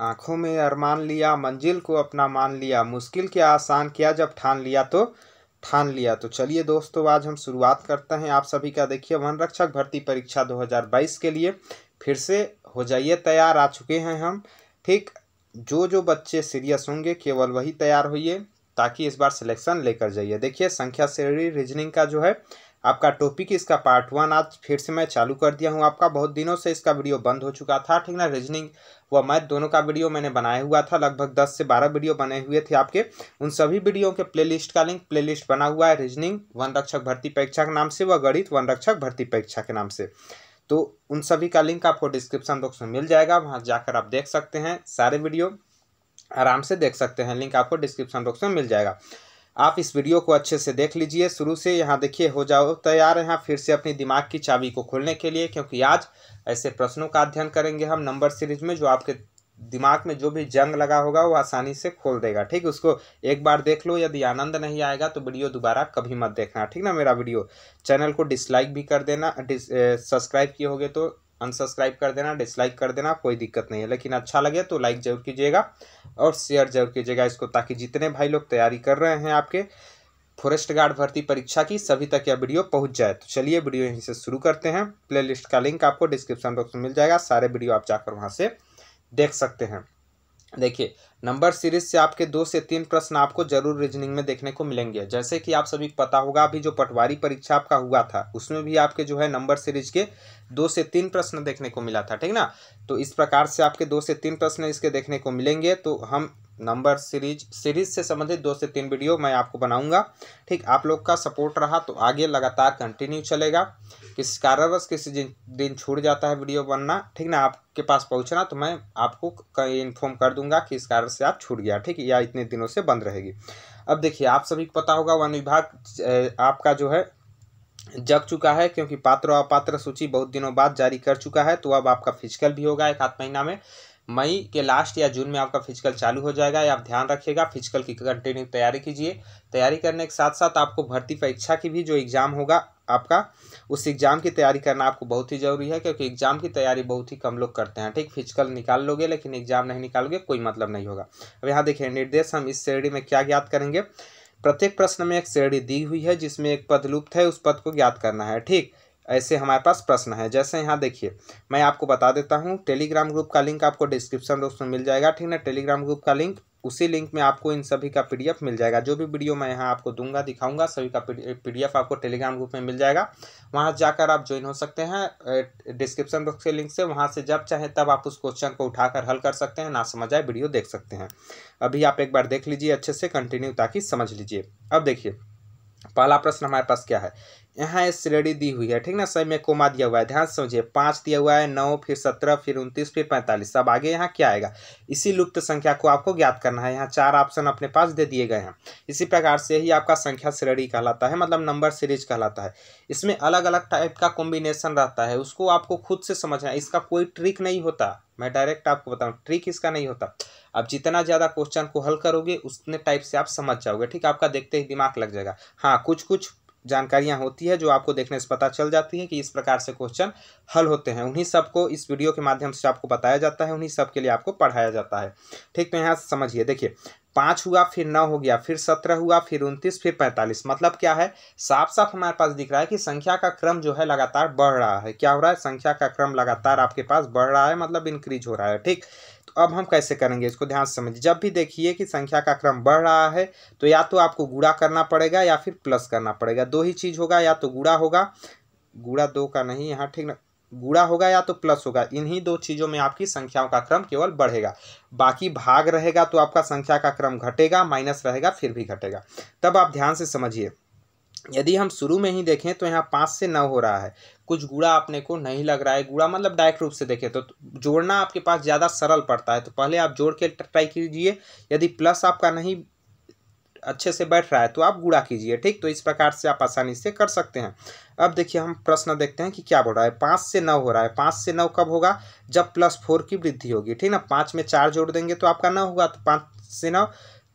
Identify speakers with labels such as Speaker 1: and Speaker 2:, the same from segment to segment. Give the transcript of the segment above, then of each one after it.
Speaker 1: आँखों में अरमान लिया मंजिल को अपना मान लिया मुश्किल के आसान किया जब ठान लिया तो ठान लिया तो चलिए दोस्तों आज हम शुरुआत करते हैं आप सभी का देखिए वन रक्षक भर्ती परीक्षा 2022 के लिए फिर से हो जाइए तैयार आ चुके हैं हम ठीक जो जो बच्चे सीरियस होंगे केवल वही तैयार होइए ताकि इस बार सिलेक्शन लेकर जाइए देखिए संख्या श्रेणी रीजनिंग का जो है आपका टॉपिक इसका पार्ट वन आज फिर से मैं चालू कर दिया हूँ आपका बहुत दिनों से इसका वीडियो बंद हो चुका था ठीक ना रीजनिंग व मैथ दोनों का वीडियो मैंने बनाया हुआ था लगभग दस से बारह वीडियो बने हुए थे आपके उन सभी वीडियो के प्लेलिस्ट का लिंक प्लेलिस्ट बना हुआ है रीजनिंग वन रक्षक भर्ती परीक्षा के नाम से व गणित वन रक्षक भर्ती परीक्षा के नाम से तो उन सभी का लिंक आपको डिस्क्रिप्शन बॉक्स में मिल जाएगा वहाँ जाकर आप देख सकते हैं सारे वीडियो आराम से देख सकते हैं लिंक आपको डिस्क्रिप्शन बॉक्स में मिल जाएगा आप इस वीडियो को अच्छे से देख लीजिए शुरू से यहाँ देखिए हो जाओ तैयार यहाँ फिर से अपनी दिमाग की चाबी को खोलने के लिए क्योंकि आज ऐसे प्रश्नों का अध्ययन करेंगे हम नंबर सीरीज में जो आपके दिमाग में जो भी जंग लगा होगा वो आसानी से खोल देगा ठीक उसको एक बार देख लो यदि आनंद नहीं आएगा तो वीडियो दोबारा कभी मत देखना ठीक ना मेरा वीडियो चैनल को डिसलाइक भी कर देना सब्सक्राइब किए होगे तो अनसब्सक्राइब कर देना डिसलाइक कर देना कोई दिक्कत नहीं है लेकिन अच्छा लगे तो लाइक जरूर कीजिएगा और शेयर जरूर कीजिएगा इसको ताकि जितने भाई लोग तैयारी कर रहे हैं आपके फॉरेस्ट गार्ड भर्ती परीक्षा की सभी तक यह वीडियो पहुंच जाए तो चलिए वीडियो यहीं से शुरू करते हैं प्लेलिस्ट का लिंक आपको डिस्क्रिप्शन बॉक्स में मिल जाएगा सारे वीडियो आप जाकर वहाँ से देख सकते हैं देखिए नंबर सीरीज से आपके दो से तीन प्रश्न आपको जरूर रीजनिंग में देखने को मिलेंगे जैसे कि आप सभी पता होगा अभी जो पटवारी परीक्षा आपका हुआ था उसमें भी आपके जो है नंबर सीरीज के दो से तीन प्रश्न देखने को मिला था ठीक ना तो इस प्रकार से आपके दो से तीन प्रश्न इसके देखने को मिलेंगे तो हम नंबर सीरीज सीरीज से संबंधित दो से तीन वीडियो मैं आपको बनाऊंगा ठीक आप लोग का सपोर्ट रहा तो आगे लगातार कंटिन्यू चलेगा किस कारणवश किसी दिन छूट जाता है वीडियो बनना ठीक ना आपके पास पहुंचना तो मैं आपको इन्फॉर्म कर दूंगा कि इस कारण से आप छूट गया ठीक या इतने दिनों से बंद रहेगी अब देखिए आप सभी को पता होगा वन विभाग आपका जो है जग चुका है क्योंकि पात्र और अपात्र सूची बहुत दिनों बाद जारी कर चुका है तो अब आपका फिजिकल भी होगा एक आध महीना में मई के लास्ट या जून में आपका फिजिकल चालू हो जाएगा या आप ध्यान रखिएगा फिजिकल की कंटिन्यू तैयारी कीजिए तैयारी करने के साथ साथ आपको भर्ती परीक्षा की भी जो एग्ज़ाम होगा आपका उस एग्ज़ाम की तैयारी करना आपको बहुत ही ज़रूरी है क्योंकि एग्ज़ाम की तैयारी बहुत ही कम लोग करते हैं ठीक फिजिकल निकाल लोगे लेकिन एग्ज़ाम नहीं निकालोगे कोई मतलब नहीं होगा अब यहाँ देखिए निर्देश हम इस श्रेणी में क्या ज्ञात करेंगे प्रत्येक प्रश्न में एक श्रेणी दी हुई है जिसमें एक पद लुप्त है उस पद को ज्ञात करना है ठीक ऐसे हमारे पास प्रश्न है जैसे यहाँ देखिए मैं आपको बता देता हूँ टेलीग्राम ग्रुप का लिंक आपको डिस्क्रिप्शन बॉक्स में मिल जाएगा ठीक ना टेलीग्राम ग्रुप का लिंक उसी लिंक में आपको इन सभी का पीडीएफ मिल जाएगा जो भी वीडियो मैं यहाँ आपको दूंगा दिखाऊंगा सभी का पीडीएफ आपको टेलीग्राम ग्रुप में मिल जाएगा वहाँ जाकर आप ज्वाइन हो सकते हैं डिस्क्रिप्शन बॉक्स के लिंक से वहाँ से जब चाहे तब आप उस क्वेश्चन को उठाकर हल कर सकते हैं ना समझ आए वीडियो देख सकते हैं अभी आप एक बार देख लीजिए अच्छे से कंटिन्यू ताकि समझ लीजिए अब देखिए पहला प्रश्न हमारे पास क्या है यहाँ श्रेणी दी हुई है ठीक ना सही में कोमा दिया हुआ है ध्यान से समझिए पाँच दिया हुआ है नौ फिर सत्रह फिर उनतीस फिर पैंतालीस अब आगे यहाँ क्या आएगा इसी लुप्त संख्या को आपको ज्ञात करना है यहाँ चार ऑप्शन अपने पास दे दिए गए हैं इसी प्रकार से ही आपका संख्या श्रेणी कहलाता है मतलब नंबर सीरीज कहलाता है इसमें अलग अलग टाइप का कॉम्बिनेशन रहता है उसको आपको खुद से समझना है इसका कोई ट्रिक नहीं होता मैं डायरेक्ट आपको बताऊँ ट्रिक इसका नहीं होता आप जितना ज़्यादा क्वेश्चन को हल करोगे उतने टाइप से आप समझ जाओगे ठीक आपका देखते ही दिमाग लग जाएगा हाँ कुछ कुछ जानकारियाँ होती है जो आपको देखने से पता चल जाती है कि इस प्रकार से क्वेश्चन हल होते हैं उन्हीं सबको इस वीडियो के माध्यम से आपको बताया जाता है उन्हीं सब के लिए आपको पढ़ाया जाता है ठीक तो यहाँ समझिए देखिए पाँच हुआ फिर नौ हो गया फिर सत्रह हुआ फिर उनतीस फिर पैंतालीस मतलब क्या है साफ साफ हमारे पास दिख रहा है कि संख्या का क्रम जो है लगातार बढ़ रहा है क्या हो रहा है संख्या का क्रम लगातार आपके पास बढ़ रहा है मतलब इंक्रीज हो रहा है ठीक तो अब हम कैसे करेंगे इसको ध्यान से समझिए जब भी देखिए कि संख्या का क्रम बढ़ रहा है तो या तो आपको गुड़ा करना पड़ेगा या फिर प्लस करना पड़ेगा दो ही चीज़ होगा या तो गुड़ा होगा गुड़ा दो का नहीं यहाँ ठीक ना गुड़ा होगा या तो प्लस होगा इन्हीं दो चीज़ों में आपकी संख्याओं का क्रम केवल बढ़ेगा बाकी भाग रहेगा तो आपका संख्या का क्रम घटेगा माइनस रहेगा फिर भी घटेगा तब आप ध्यान से समझिए यदि हम शुरू में ही देखें तो यहाँ पाँच से नौ हो रहा है कुछ गुड़ा अपने को नहीं लग रहा है गुड़ा मतलब डायरेक्ट रूप से देखें तो जोड़ना आपके पास ज़्यादा सरल पड़ता है तो पहले आप जोड़ के ट्राई कीजिए यदि प्लस आपका नहीं अच्छे से बैठ रहा है तो आप गुड़ा कीजिए ठीक तो इस प्रकार से आप आसानी से कर सकते हैं अब देखिए हम प्रश्न देखते हैं कि क्या बोल रहा है पाँच से नौ हो रहा है पाँच से नौ कब होगा जब प्लस फोर की वृद्धि होगी ठीक ना पाँच में चार जोड़ देंगे तो आपका नौ होगा तो पाँच से नौ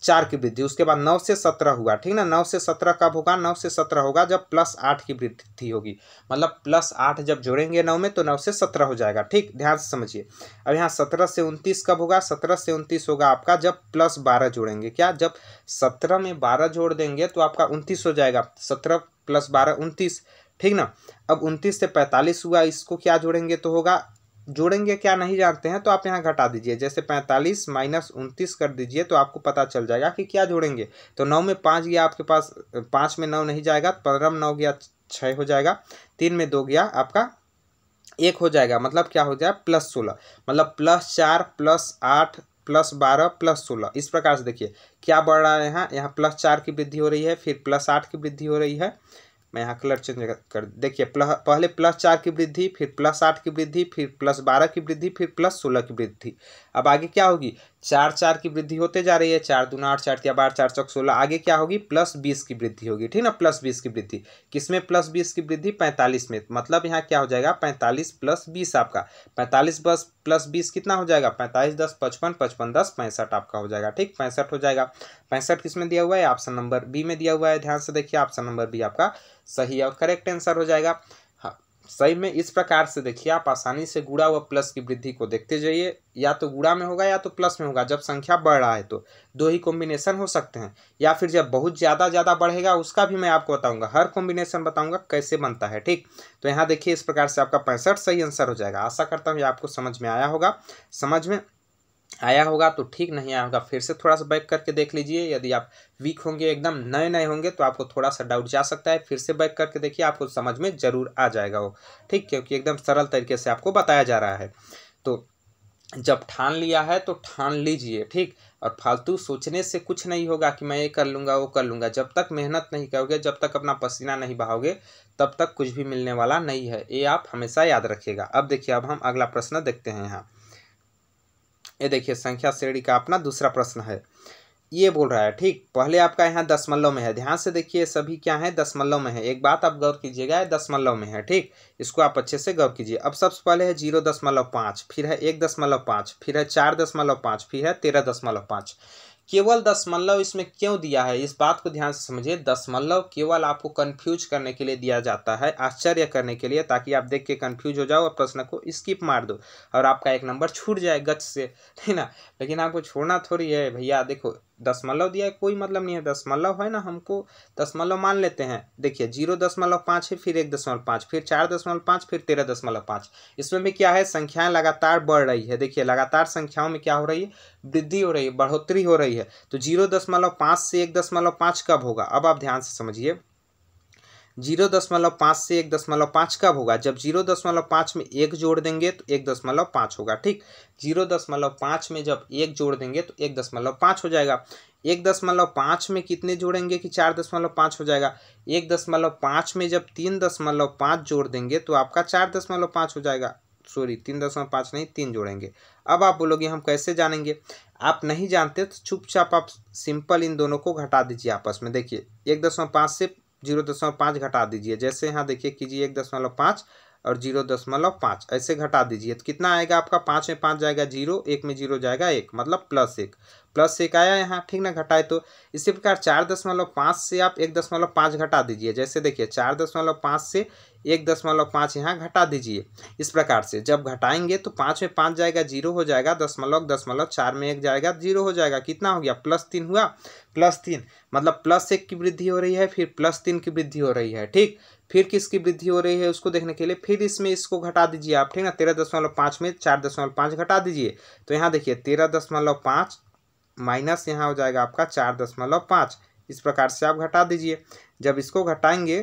Speaker 1: चार की वृद्धि उसके बाद नौ से सत्रह हुआ ठीक ना नौ से सत्रह कब होगा नौ से सत्रह होगा जब प्लस आठ की वृद्धि होगी मतलब प्लस आठ जब जोड़ेंगे नौ में तो नौ से सत्रह हो जाएगा ठीक ध्यान से समझिए अब यहाँ सत्रह से उनतीस कब होगा सत्रह से उनतीस होगा आपका जब प्लस बारह जोड़ेंगे क्या जब सत्रह में बारह जोड़ देंगे तो आपका उनतीस हो जाएगा सत्रह प्लस बारह उनतीस ठीक ना अब उनतीस से पैंतालीस हुआ इसको क्या जोड़ेंगे तो होगा जोड़ेंगे क्या नहीं जानते हैं तो आप यहाँ घटा दीजिए जैसे पैंतालीस माइनस उनतीस कर दीजिए तो आपको पता चल जाएगा कि क्या जोड़ेंगे तो नौ में पाँच गया आपके पास पाँच में नौ नहीं जाएगा पंद्रह में नौ गया छः हो जाएगा तीन में दो गया आपका एक हो जाएगा मतलब क्या हो जाए प्लस सोलह मतलब प्लस चार प्लस आठ प्लस बारह प्लस सोलह इस प्रकार से देखिए क्या बढ़ रहा है यहाँ यहाँ प्लस चार की वृद्धि हो रही है फिर प्लस आठ की वृद्धि हो रही है मैं यहाँ कलर चेंज कर देखिए प्लस पहले प्लस चार की वृद्धि फिर प्लस आठ की वृद्धि फिर प्लस बारह की वृद्धि फिर प्लस सोलह की वृद्धि अब आगे क्या होगी चार चार की वृद्धि होते जा रही है चार दूना आठ चार या बार चार चौक सोलह आगे क्या होगी प्लस बीस की वृद्धि होगी ठीक ना प्लस बीस की वृद्धि किसमें प्लस बीस की वृद्धि पैंतालीस में मतलब यहाँ क्या हो जाएगा पैंतालीस प्लस बीस आपका पैंतालीस बस प्लस बीस कितना हो जाएगा पैंतालीस दस पचपन पचपन दस पैंसठ आपका हो जाएगा ठीक पैंसठ हो जाएगा पैंसठ किसमें दिया हुआ है ऑप्शन नंबर बी में दिया हुआ है ध्यान से देखिए ऑप्शन नंबर बी आपका सही और करेक्ट आंसर हो जाएगा सही में इस प्रकार से देखिए आप आसानी से गुड़ा व प्लस की वृद्धि को देखते जाइए या तो गुड़ा में होगा या तो प्लस में होगा जब संख्या बढ़ रहा है तो दो ही कॉम्बिनेशन हो सकते हैं या फिर जब बहुत ज़्यादा ज़्यादा बढ़ेगा उसका भी मैं आपको बताऊंगा हर कॉम्बिनेशन बताऊंगा कैसे बनता है ठीक तो यहाँ देखिए इस प्रकार से आपका पैंसठ सही आंसर हो जाएगा आशा करता हूँ ये आपको समझ में आया होगा समझ में आया होगा तो ठीक नहीं आया होगा फिर से थोड़ा सा बैक करके देख लीजिए यदि आप वीक होंगे एकदम नए नए होंगे तो आपको थोड़ा सा डाउट जा सकता है फिर से बैक करके देखिए आपको समझ में ज़रूर आ जाएगा वो ठीक क्योंकि एकदम सरल तरीके से आपको बताया जा रहा है तो जब ठान लिया है तो ठान लीजिए ठीक और फालतू सोचने से कुछ नहीं होगा कि मैं ये कर लूँगा वो कर लूँगा जब तक मेहनत नहीं करोगे जब तक अपना पसीना नहीं बहाओगे तब तक कुछ भी मिलने वाला नहीं है ये आप हमेशा याद रखिएगा अब देखिए अब हम अगला प्रश्न देखते हैं यहाँ ये देखिए संख्या श्रेणी का अपना दूसरा प्रश्न है ये बोल रहा है ठीक पहले आपका यहाँ दशमलव में है ध्यान से देखिए सभी क्या है दशमलव में है एक बात आप गौर कीजिएगा दशमलव में है ठीक इसको आप अच्छे से गौर कीजिए अब सबसे पहले है जीरो दशमलव पाँच फिर है एक दशमलव पाँच फिर है चार दशमलव पाँच फिर है तेरह दशमलव पाँच केवल दशमलव इसमें क्यों दिया है इस बात को ध्यान से समझिए दशमलव केवल आपको कन्फ्यूज करने के लिए दिया जाता है आश्चर्य करने के लिए ताकि आप देख के कन्फ्यूज हो जाओ और प्रश्न को स्किप मार दो और आपका एक नंबर छूट जाए गच से है ना लेकिन आपको छोड़ना थोड़ी है भैया देखो दशमलव दिया है कोई मतलब नहीं है दशमलव है ना हमको दशमलव मान लेते हैं देखिए जीरो दशमलव पाँच है फिर एक दशमलव पाँच फिर चार दशमलव पाँच फिर तेरह दशमलव पाँच इसमें भी क्या है संख्याएं लगातार बढ़ रही है देखिए लगातार संख्याओं में क्या हो रही है वृद्धि हो रही है बढ़ोतरी हो रही है तो जीरो दशमलव पाँच से एक दशमलव पाँच कब होगा अब आप ध्यान से समझिए जीरो दशमलव पाँच से एक दशमलव पाँच कब होगा जब जीरो दशमलव पाँच में एक जोड़ देंगे तो एक दशमलव पाँच होगा ठीक जीरो दशमलव पाँच में जब एक जोड़ देंगे तो एक दशमलव पाँच हो जाएगा एक दशमलव पाँच में कितने जोड़ेंगे कि चार दशमलव पाँच हो जाएगा एक दशमलव पाँच में जब तीन दशमलव पाँच जोड़ देंगे तो आपका चार दशमलव पाँच हो जाएगा सॉरी तीन दशमलव पाँच नहीं तीन जोड़ेंगे अब आप बोलोगे हम कैसे जानेंगे आप नहीं जानते तो चुपचाप आप सिंपल इन दोनों को घटा दीजिए आपस में देखिए एक दशमलव पाँच से जीरो दशमलव पाँच घटा दीजिए जैसे यहाँ देखिए कीजिए एक दशमलव पाँच और जीरो दशमलव पाँच ऐसे घटा दीजिए तो कितना आएगा आपका पाँच में पाँच जाएगा जीरो एक में जीरो जाएगा एक मतलब प्लस एक प्लस एक आया यहाँ ठीक ना घटाए तो इसी प्रकार चार दशमलव पाँच से आप एक दशमलव पाँच घटा दीजिए जैसे देखिए चार दशमलव पाँच से एक दशमलव पाँच यहाँ घटा दीजिए इस प्रकार से जब घटाएंगे तो पाँच में पाँच जाएगा जीरो हो जाएगा दशमलव दशमलव चार में एक जाएगा जीरो हो जाएगा कितना हो गया प्लस तीन हुआ प्लस तीन मतलब प्लस एक की वृद्धि हो रही है फिर प्लस तीन की वृद्धि हो रही है ठीक फिर किसकी वृद्धि हो रही है उसको देखने के लिए फिर इसमें इसको घटा दीजिए आप ठीक ना तेरह दशमलव पाँच में चार दशमलव पाँच घटा दीजिए तो यहाँ देखिए तेरह दशमलव पाँच माइनस यहाँ हो जाएगा आपका चार दशमलव पाँच इस प्रकार से आप घटा दीजिए जब इसको घटाएंगे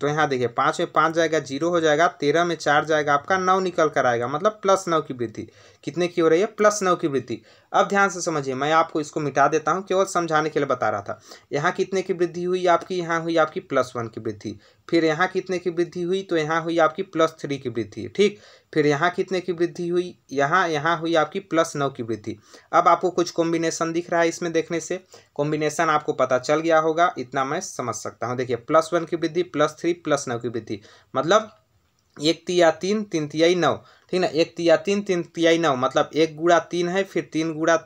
Speaker 1: तो यहाँ देखिए पाँच में पाँच जाएगा जीरो हो जाएगा तेरह में चार जाएगा आपका नौ निकल कर आएगा मतलब प्लस नौ की वृद्धि कितने की हो रही है प्लस नौ की वृद्धि अब ध्यान से समझिए मैं आपको इसको मिटा देता हूँ केवल समझाने के लिए बता रहा था यहाँ कितने की वृद्धि हुई आपकी यहाँ हुई आपकी प्लस वन की वृद्धि फिर यहाँ कितने की वृद्धि हुई तो यहाँ हुई आपकी प्लस थ्री की वृद्धि ठीक फिर यहाँ कितने की वृद्धि हुई यहाँ यहाँ हुई आपकी प्लस नौ की वृद्धि अब आपको कुछ कॉम्बिनेशन दिख रहा है इसमें देखने से कॉम्बिनेशन आपको पता चल गया होगा इतना मैं समझ सकता हूँ देखिए प्लस वन की वृद्धि प्लस थ्री प्लस नौ की वृद्धि मतलब एक तिया तीन तीन तियाई नौ ठीक ना एक तिया तीन तीन तियाई नौ मतलब एक गुड़ा तीन है फिर तीन गुड़ा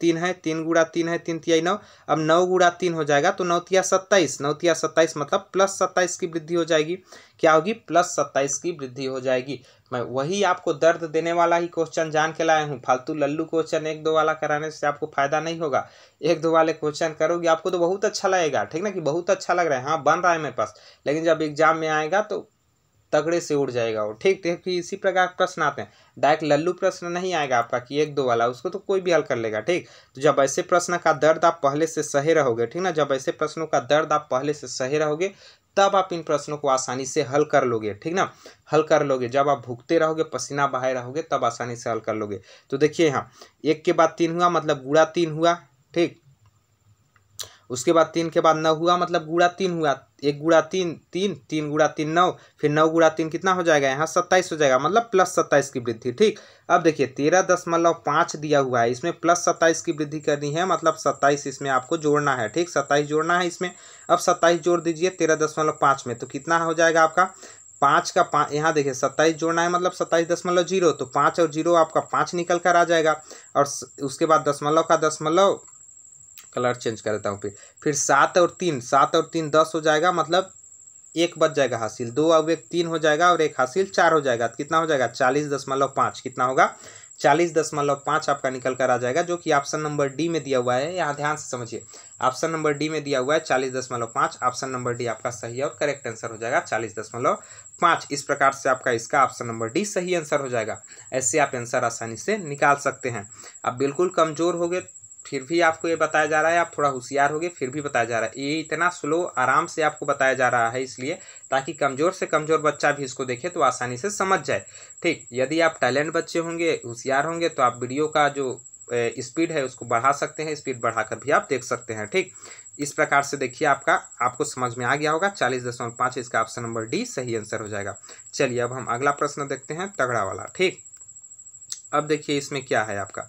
Speaker 1: तीन है तीन गुड़ा तीन है तीन तियाई नौ अब नौ गुड़ा तीन हो जाएगा तो नौतिया सत्ताईस नौतिया सत्ताईस मतलब प्लस सत्ताईस की वृद्धि हो जाएगी क्या होगी प्लस सत्ताईस की वृद्धि हो जाएगी मैं वही आपको दर्द देने वाला ही क्वेश्चन जान के लाया हूँ फालतू लल्लू क्वेश्चन एक दो वाला कराने से आपको फायदा नहीं होगा एक दो वाले क्वेश्चन करोगे आपको तो बहुत अच्छा लगेगा ठीक ना कि बहुत अच्छा लग रहा है हाँ बन रहा है मेरे पास लेकिन जब एग्जाम में आएगा तो तगड़े से उड़ जाएगा वो ठीक ठीक तो इसी प्रकार प्रश्न आते हैं डायरेक्ट लल्लू प्रश्न नहीं आएगा आपका कि एक दो वाला उसको तो कोई भी हल कर लेगा ठीक तो जब ऐसे प्रश्न का दर्द आप पहले से सहे रहोगे ठीक ना जब ऐसे प्रश्नों का दर्द आप पहले से सहे रहोगे तब आप इन प्रश्नों को आसानी से हल कर लोगे ठीक ना हल कर लोगे जब आप भुगते रहोगे पसीना बहाए रहोगे तब आसानी से हल कर लोगे तो देखिए यहाँ एक के बाद तीन हुआ मतलब गुड़ा तीन हुआ ठीक उसके बाद तीन के बाद नौ हुआ मतलब गुड़ा तीन हुआ एक गुड़ा तीन तीन तीन गुड़ा तीन नौ फिर नौ गुड़ा तीन कितना हो जाएगा यहाँ सत्ताईस हो जाएगा मतलब प्लस सत्ताईस की वृद्धि ठीक अब देखिए तेरह दशमलव पाँच दिया हुआ है इसमें प्लस सत्ताईस की वृद्धि करनी है मतलब सत्ताईस इसमें आपको जोड़ना है ठीक सत्ताईस जोड़ना है इसमें अब सत्ताईस जोड़ दीजिए तेरह दशमलव पाँच में तो कितना हो जाएगा आपका पाँच का पाँच यहाँ देखिए सत्ताईस जोड़ना है मतलब सत्ताईस दशमलव जीरो तो पाँच और जीरो आपका पाँच निकल कर आ जाएगा और उसके बाद दशमलव का दशमलव कलर चेंज कर देता हूँ फिर फिर सात और तीन सात और तीन दस हो जाएगा मतलब एक बच जाएगा हासिल दो अब एक तीन हो जाएगा और एक हासिल चार हो जाएगा तो कितना हो जाएगा चालीस दशमलव पाँच कितना होगा चालीस दशमलव पाँच आपका निकल कर आ जाएगा जो कि ऑप्शन नंबर डी में दिया हुआ है यहाँ ध्यान से समझिए ऑप्शन नंबर डी में दिया हुआ है चालीस दशमलव पाँच ऑप्शन नंबर डी आपका सही और करेक्ट आंसर हो जाएगा चालीस दशमलव पाँच इस प्रकार से आपका इसका ऑप्शन नंबर डी सही आंसर हो जाएगा ऐसे आप आंसर आसानी से निकाल सकते हैं आप बिल्कुल कमज़ोर हो गए फिर भी आपको ये बताया जा रहा है आप थोड़ा होशियार होगे फिर भी बताया जा रहा है ये इतना स्लो आराम से आपको बताया जा रहा है इसलिए ताकि कमज़ोर से कमज़ोर बच्चा भी इसको देखे तो आसानी से समझ जाए ठीक यदि आप टैलेंट बच्चे होंगे होशियार होंगे तो आप वीडियो का जो स्पीड है उसको बढ़ा सकते हैं स्पीड बढ़ाकर भी आप देख सकते हैं ठीक इस प्रकार से देखिए आपका आपको समझ में आ गया होगा चालीस दशमलव पाँच इसका ऑप्शन नंबर डी सही आंसर हो जाएगा चलिए अब हम अगला प्रश्न देखते हैं तगड़ा वाला ठीक अब देखिए इसमें क्या है आपका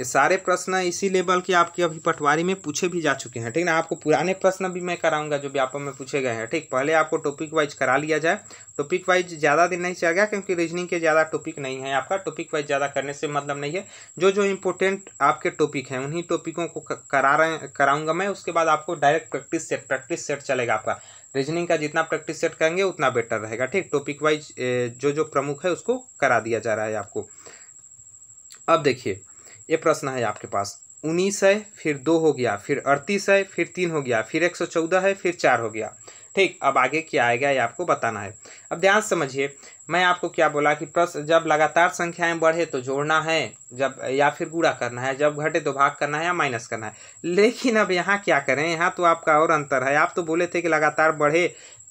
Speaker 1: ये सारे प्रश्न इसी लेवल के आपके अभी पटवारी में पूछे भी जा चुके हैं ठीक ना आपको पुराने प्रश्न भी मैं कराऊंगा जो व्यापक में पूछे गए हैं ठीक पहले आपको टॉपिक वाइज करा लिया जाए टॉपिक वाइज ज़्यादा दिन नहीं चल गया क्योंकि रीजनिंग के ज़्यादा टॉपिक नहीं है आपका टॉपिक वाइज ज़्यादा करने से मतलब नहीं है जो जो इंपॉर्टेंट आपके टॉपिक हैं उन्हीं टॉपिकों को करा रहे कराऊंगा मैं उसके बाद आपको direct practice set practice set चलेगा आपका रीजनिंग का जितना प्रैक्टिस सेट करेंगे उतना बेटर रहेगा ठीक टॉपिक वाइज जो जो प्रमुख है उसको करा दिया जा रहा है आपको अब देखिए ये प्रश्न है आपके पास उन्नीस है फिर दो हो गया फिर अड़तीस है फिर तीन हो गया फिर एक सौ चौदह है फिर चार हो गया ठीक अब आगे क्या आएगा ये आपको बताना है अब ध्यान समझिए मैं आपको क्या बोला कि प्रश्न जब लगातार संख्याएं बढ़े तो जोड़ना है जब या फिर गुड़ा करना है जब घटे तो भाग करना है या माइनस करना है लेकिन अब यहाँ क्या करें यहाँ तो आपका और अंतर है आप तो बोले थे कि लगातार बढ़े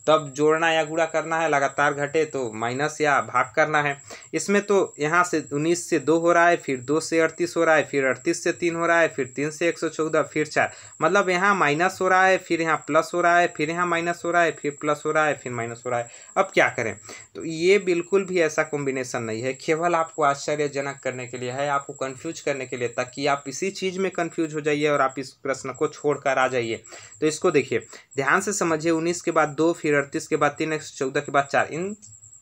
Speaker 1: तब जोड़ना या गुड़ा करना है लगातार घटे तो माइनस या भाग करना है इसमें तो यहाँ से उन्नीस से दो हो रहा है फिर दो से अड़तीस हो रहा है फिर अड़तीस से तीन हो रहा है फिर तीन से एक सौ चौदह फिर चार मतलब यहाँ माइनस हो रहा है फिर यहाँ प्लस हो रहा है फिर यहाँ माइनस हो रहा है फिर प्लस हो रहा है फिर माइनस हो रहा है अब क्या करें तो ये बिल्कुल भी ऐसा कॉम्बिनेशन नहीं है केवल आपको आश्चर्यजनक करने के लिए है आपको कन्फ्यूज करने के लिए ताकि आप इसी चीज़ में कन्फ्यूज हो जाइए और आप इस प्रश्न को छोड़कर आ जाइए तो इसको देखिए ध्यान से समझिए उन्नीस के बाद दो फिर अड़तीस के बाद तीन एक सौ चौदह के बाद चार इन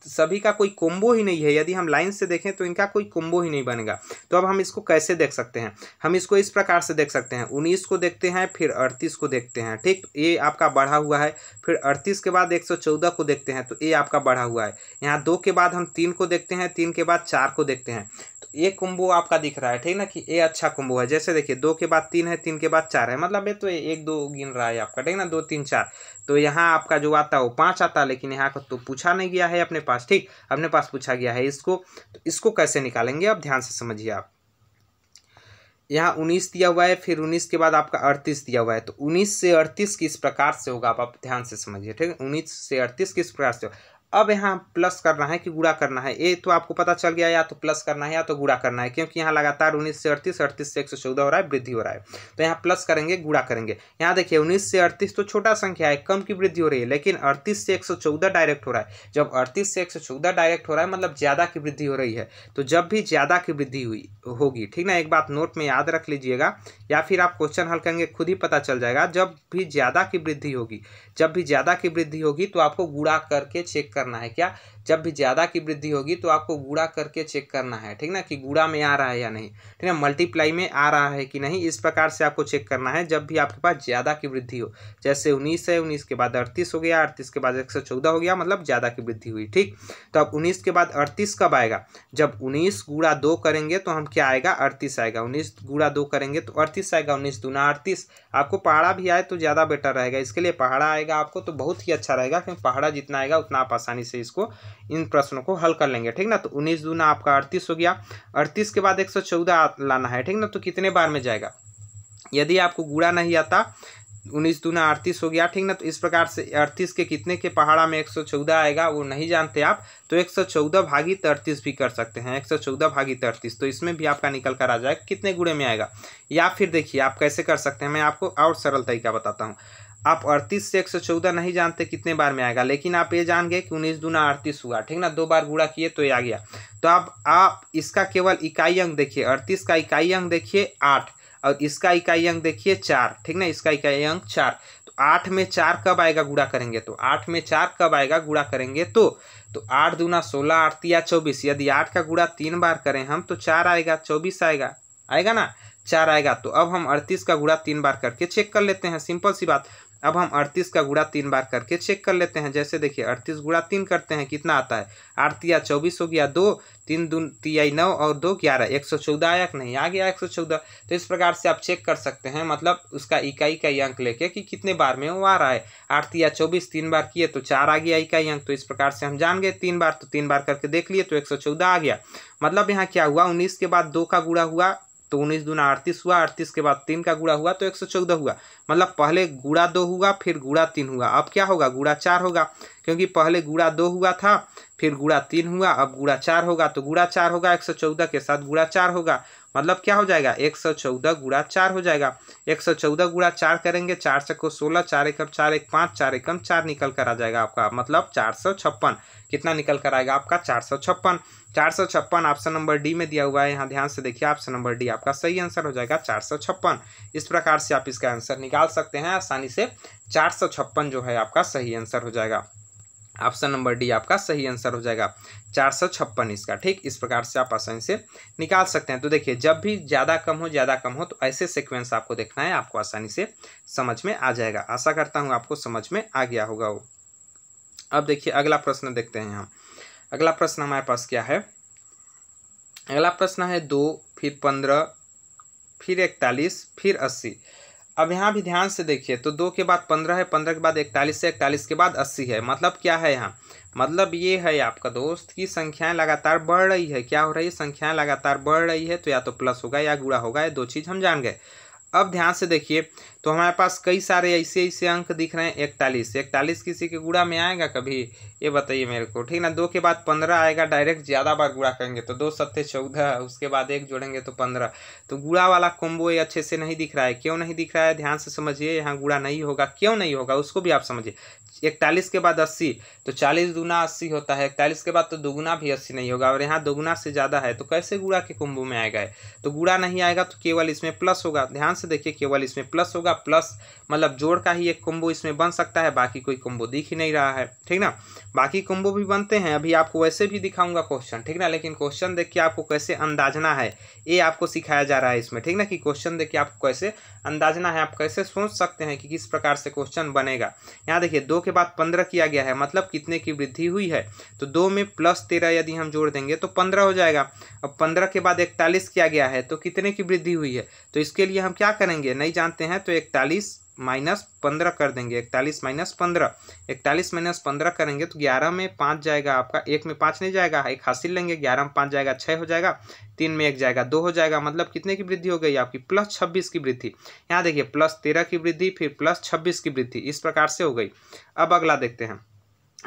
Speaker 1: सभी का कोई कोम्बो ही नहीं है यदि हम लाइन से देखें तो इनका कोई कोम्बो ही नहीं बनेगा तो अब हम इसको कैसे देख सकते हैं हम इसको इस प्रकार से देख सकते हैं उन्नीस को देखते हैं फिर अड़तीस को देखते हैं ठीक ये आपका बढ़ा हुआ है फिर अड़तीस के बाद एक सौ चौदह को देखते हैं तो ये आपका बढ़ा हुआ है यहाँ दो के बाद हम तीन को देखते हैं तीन के बाद चार को देखते हैं ये कुंबो आपका दिख रहा है ठीक ना कि ये अच्छा कुंबो है जैसे देखिए दो के बाद तीन है तीन के बाद चार है मतलब ये तो एक दो गिन रहा है आपका ठीक ना दो तीन चार तो यहाँ आपका जो आता है वो पाँच आता है लेकिन यहाँ का तो पूछा नहीं गया है अपने पास ठीक अपने पास पूछा गया है इसको तो इसको कैसे निकालेंगे आप ध्यान से समझिए आप यहाँ उन्नीस दिया हुआ है फिर उन्नीस के बाद आपका अड़तीस दिया हुआ है तो उन्नीस से अड़तीस किस प्रकार से होगा आप ध्यान से समझिए ठीक है उन्नीस से अड़तीस किस प्रकार से होगा अब यहाँ प्लस करना है कि गुड़ा करना है ये तो आपको पता चल गया या तो प्लस करना है या तो गुड़ा करना है क्योंकि यहाँ लगातार उन्नीस से अड़तीस अड़तीस से एक सौ चौदह हो रहा है वृद्धि हो रहा है तो यहाँ प्लस करेंगे गुड़ा करेंगे यहाँ देखिए उन्नीस से अड़तीस तो छोटा संख्या है कम की वृद्धि हो रही है लेकिन अड़तीस से एक सौ चौदह डायरेक्ट हो रहा है जब अड़तीस से एक सौ चौदह डायरेक्ट हो रहा है मतलब ज़्यादा की वृद्धि हो रही है तो जब भी ज़्यादा की वृद्धि हुई होगी ठीक ना एक बात नोट में याद रख लीजिएगा या फिर आप क्वेश्चन हल करेंगे खुद ही पता चल जाएगा जब भी ज़्यादा की वृद्धि होगी जब भी ज़्यादा की वृद्धि होगी तो आपको गुड़ा करके चेक करना है क्या जब भी ज़्यादा की वृद्धि होगी तो आपको गुड़ा करके चेक करना है ठीक ना कि गुड़ा में आ रहा है या नहीं ठीक ना मल्टीप्लाई में आ रहा है कि नहीं इस प्रकार से आपको चेक करना है जब भी आपके पास ज़्यादा की वृद्धि हो जैसे उन्नीस है उन्नीस के बाद अड़तीस हो गया अड़तीस के बाद एक हो गया मतलब ज़्यादा की वृद्धि हुई ठीक तो अब उन्नीस के बाद अड़तीस कब आएगा जब उन्नीस गुड़ा दो करेंगे तो हम क्या आएगा अड़तीस आएगा उन्नीस गुड़ा दो करेंगे तो अड़तीस आएगा उन्नीस दूना अड़तीस आपको पहाड़ा भी आए तो ज़्यादा बेटर रहेगा इसके लिए पहाड़ा आएगा आपको तो बहुत ही अच्छा रहेगा क्योंकि पहाड़ा जितना आएगा उतना आप आसानी से इसको इन प्रश्नों को हल कर लेंगे ठीक ना तो उन्नीस दूना आपका अड़तीस हो गया अड़तीस के बाद एक सौ चौदह लाना है ठीक ना तो कितने बार में जाएगा यदि आपको गुड़ा नहीं आता उन्नीस दूना अड़तीस हो गया ठीक ना तो इस प्रकार से अड़तीस के कितने के पहाड़ा में एक सौ चौदह आएगा वो नहीं जानते आप तो एक सौ चौदह भागी तड़तीस भी कर सकते हैं एक सौ चौदह भागी तड़तीस तो इसमें भी आपका निकल कर आ जाएगा कितने गुड़े में आएगा या फिर देखिए आप कैसे कर सकते हैं मैं आपको और सरल तरीका बताता हूँ आप अड़तीस से एक सौ चौदह नहीं जानते कितने बार में आएगा लेकिन आप ये जान गए कि उन्नीस दूना अड़तीस हुआ ठीक ना दो बार गुड़ा किए तो ये आ गया तो आप आप इसका केवल इकाई अंक देखिए अड़तीस का इकाई अंक देखिए आठ और इसका इकाई अंक देखिए चार ठीक ना इसका इकाई अंक चार तो आठ में चार कब आएगा गुड़ा करेंगे तो आठ में चार कब आएगा गुड़ा करेंगे तो तो आठ दूना सोलह आठ या चौबीस यदि आठ का गुड़ा तीन बार करें हम तो चार आएगा चौबीस आएगा आएगा ना चार आएगा तो अब हम अड़तीस का गुड़ा तीन बार करके चेक कर लेते हैं सिंपल सी बात अब हम अड़तीस का गुड़ा तीन बार करके चेक कर लेते हैं जैसे देखिए अड़तीस गुड़ा तीन करते हैं कितना आता है आरतिया तिया चौबीस हो गया दो तीन दून तियाई नौ और दो ग्यारह एक सौ चौदह आया कि नहीं आ गया एक सौ चौदह तो इस प्रकार से आप चेक कर सकते हैं मतलब उसका इकाई का अंक लेके कि कितने बार में वो आ रहा है आरतिया तिया चौबीस तीन बार किए तो चार आ गया इकाई अंक तो इस प्रकार से हम जान गए तीन बार तो तीन बार करके देख लिए तो एक सौ चौदह आ गया मतलब यहाँ क्या हुआ उन्नीस के बाद दो का गुड़ा हुआ तो उन्नीस दुना अड़तीस हुआ अड़तीस के बाद तीन का गुड़ा हुआ तो एक सौ चौदह हुआ मतलब पहले गुड़ा दो हुआ फिर गुड़ा तीन हुआ अब क्या होगा गुड़ा चार होगा क्योंकि पहले गुड़ा दो हुआ था फिर गुड़ा तीन हुआ अब गुड़ा चार होगा तो गुड़ा चार होगा एक सौ चौदह के साथ गुड़ा चार होगा मतलब क्या हो जाएगा एक सौ चौदह गुड़ा चार हो जाएगा एक सौ चौदह गुड़ा चार करेंगे चार सको सोलह चार एकम चार एक पाँच चार एकम चार निकल कर आ जाएगा आपका मतलब चार सौ छप्पन कितना निकल कर आएगा आपका चार सौ छप्पन चार सौ छप्पन ऑप्शन नंबर डी में दिया हुआ है यहाँ ध्यान से देखिए ऑप्शन नंबर डी आपका सही आंसर हो जाएगा चार सौ छप्पन इस प्रकार से आप इसका आंसर निकाल सकते हैं आसानी से चार सौ छप्पन जो है आपका सही आंसर हो जाएगा ऑप्शन नंबर डी आपका सही आंसर हो जाएगा चार सौ छप्पन इसका ठीक इस प्रकार से आप आसानी से निकाल सकते हैं तो देखिए जब भी ज़्यादा कम हो ज़्यादा कम हो तो ऐसे सीक्वेंस आपको देखना है आपको आसानी से समझ में आ जाएगा आशा करता हूँ आपको समझ में आ गया होगा वो अब देखिए अगला प्रश्न देखते हैं हम अगला प्रश्न हमारे पास क्या है अगला प्रश्न है दो फिर पंद्रह फिर इकतालीस फिर अस्सी अब यहाँ भी ध्यान से देखिए तो दो के बाद पंद्रह है पंद्रह के बाद इकतालीस है इकतालीस के बाद अस्सी है मतलब क्या है यहाँ मतलब ये है आपका दोस्त कि संख्याएं लगातार बढ़ रही है क्या हो रही है संख्याएं लगातार बढ़ रही है तो या तो प्लस होगा या गुड़ा होगा ये दो चीज़ हम जान गए अब ध्यान से देखिए तो हमारे पास कई सारे ऐसे ऐसे अंक दिख रहे हैं इकतालीस इकतालीस किसी के गुड़ा में आएगा कभी ये बताइए मेरे को ठीक ना दो के बाद पंद्रह आएगा डायरेक्ट ज़्यादा बार गुड़ा करेंगे तो दो सत्ते चौदह उसके बाद एक जोड़ेंगे तो पंद्रह तो गुड़ा वाला कोम्बो ये अच्छे से नहीं दिख रहा है क्यों नहीं दिख रहा है ध्यान से समझिए यहाँ गुड़ा नहीं होगा क्यों नहीं होगा उसको भी आप समझिए इकतालीस के बाद अस्सी तो चालीस दुना अस्सी होता है इकतालीस के बाद तो दोगुना भी अस्सी नहीं होगा और यहाँ दोगुना से ज़्यादा है तो कैसे गुड़ा के कुंभ में आएगा तो गुड़ा नहीं आएगा तो केवल इसमें प्लस होगा ध्यान से देखिए केवल इसमें प्लस होगा होगा प्लस मतलब जोड़ का ही एक कुंबो इसमें बन सकता है बाकी कोई कुंबो दिख ही नहीं रहा है ठीक ना बाकी कुंबो भी बनते हैं अभी आपको वैसे भी दिखाऊंगा क्वेश्चन ठीक ना लेकिन क्वेश्चन देख के आपको कैसे अंदाजना है ये आपको सिखाया जा रहा है इसमें ठीक ना कि क्वेश्चन देख के आपको कैसे अंदाजना है आप कैसे सोच सकते हैं कि किस प्रकार से क्वेश्चन बनेगा यहाँ देखिए दो के बाद पंद्रह किया गया है मतलब कितने की वृद्धि हुई है तो दो में प्लस तेरह यदि हम जोड़ देंगे तो पंद्रह हो जाएगा अब पंद्रह के बाद इकतालीस किया गया है तो कितने की वृद्धि हुई है तो इसके लिए हम क्या करेंगे नहीं जानते हैं तो इकतालीस माइनस पंद्रह कर देंगे इकतालीस माइनस पंद्रह इकतालीस माइनस पंद्रह करेंगे तो ग्यारह में पाँच जाएगा आपका एक में पाँच नहीं जाएगा एक हासिल लेंगे ग्यारह में पाँच जाएगा छः हो जाएगा तीन में एक जाएगा दो हो जाएगा मतलब कितने की वृद्धि हो गई आपकी प्लस छब्बीस की वृद्धि यहाँ देखिए प्लस तेरह की वृद्धि फिर प्लस छब्बीस की वृद्धि इस प्रकार से हो गई अब अगला देखते हैं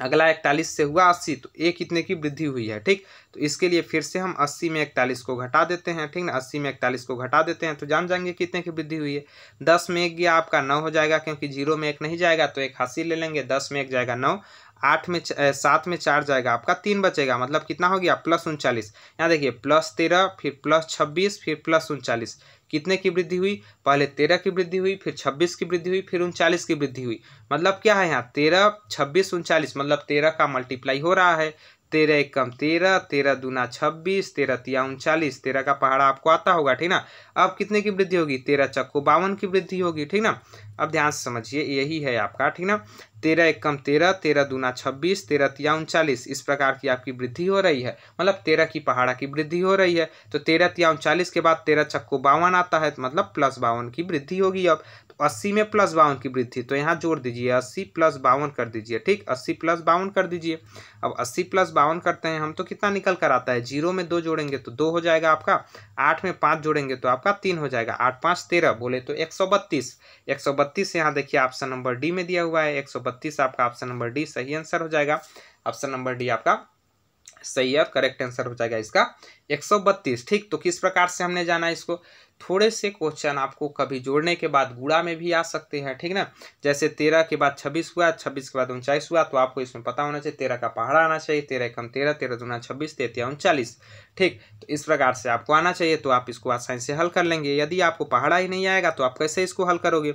Speaker 1: अगला इकतालीस से हुआ अस्सी तो एक कितने की वृद्धि हुई है ठीक तो इसके लिए फिर से हम अस्सी में इकतालीस को घटा देते हैं ठीक ना अस्सी में इकतालीस को घटा देते हैं तो जान जाएंगे कितने की वृद्धि हुई है दस में एक गया आपका नौ हो जाएगा क्योंकि जीरो में एक नहीं जाएगा तो एक हासिल ले लेंगे दस में एक जाएगा नौ आठ में सात में चार जाएगा आपका तीन बचेगा मतलब कितना हो गया प्लस उनचालीस यहाँ देखिए प्लस तेरह फिर प्लस छब्बीस फिर प्लस उनचालीस कितने की वृद्धि हुई पहले तेरह की वृद्धि हुई फिर छब्बीस की वृद्धि हुई फिर उनचालीस की वृद्धि हुई मतलब क्या है यहाँ तेरह छब्बीस उनचालीस मतलब तेरह का मल्टीप्लाई हो रहा है तेरह एक कम तेरह तेरह दूना छब्बीस तेरह तिया उनचालीस तेरह का पहाड़ा आपको आता होगा ठीक ना अब कितने की वृद्धि होगी तेरह चक्को बावन की वृद्धि होगी ठीक ना अब ध्यान से समझिए यही है आपका ठीक ना तेरह एक कम तेरह तेरह दूना छब्बीस तेरह तिया उनचालीस इस प्रकार की आपकी वृद्धि हो रही है मतलब तेरह की पहाड़ा की वृद्धि हो रही है तो तेरह तिया उनचालीस के बाद तेरह चक्को बावन आता है तो मतलब प्लस बावन की वृद्धि होगी अब अस्सी में प्लस बावन की वृद्धि तो यहाँ जोड़ दीजिए अस्सी प्लस बावन कर दीजिए ठीक अस्सी प्लस बावन कर दीजिए अब अस्सी प्लस बावन करते हैं हम तो कितना निकल कर आता है जीरो में दो जोड़ेंगे तो दो हो जाएगा आपका आठ में पाँच जोड़ेंगे तो आपका तीन हो जाएगा आठ पाँच तेरह बोले तो एक सौ बत्तीस एक सौ बत्तीस यहाँ देखिए ऑप्शन नंबर डी में दिया हुआ है एक सौ बत्तीस आपका ऑप्शन नंबर डी सही आंसर हो जाएगा ऑप्शन नंबर डी आपका सही है करेक्ट आंसर हो जाएगा इसका 132 ठीक तो किस प्रकार से हमने जाना इसको थोड़े से क्वेश्चन आपको कभी जोड़ने के बाद गुड़ा में भी आ सकते हैं ठीक ना जैसे तेरह के बाद छब्बीस हुआ छब्बीस के बाद उनचालीस हुआ तो आपको इसमें पता होना चाहिए तेरह का पहाड़ा आना चाहिए तेरह कम तेरह तेरह दुना छब्बीस तेतिया उनचालीस ठीक तो इस प्रकार से आपको आना चाहिए तो आप इसको आसानी से हल कर लेंगे यदि आपको पहाड़ा ही नहीं आएगा तो आप कैसे इसको हल करोगे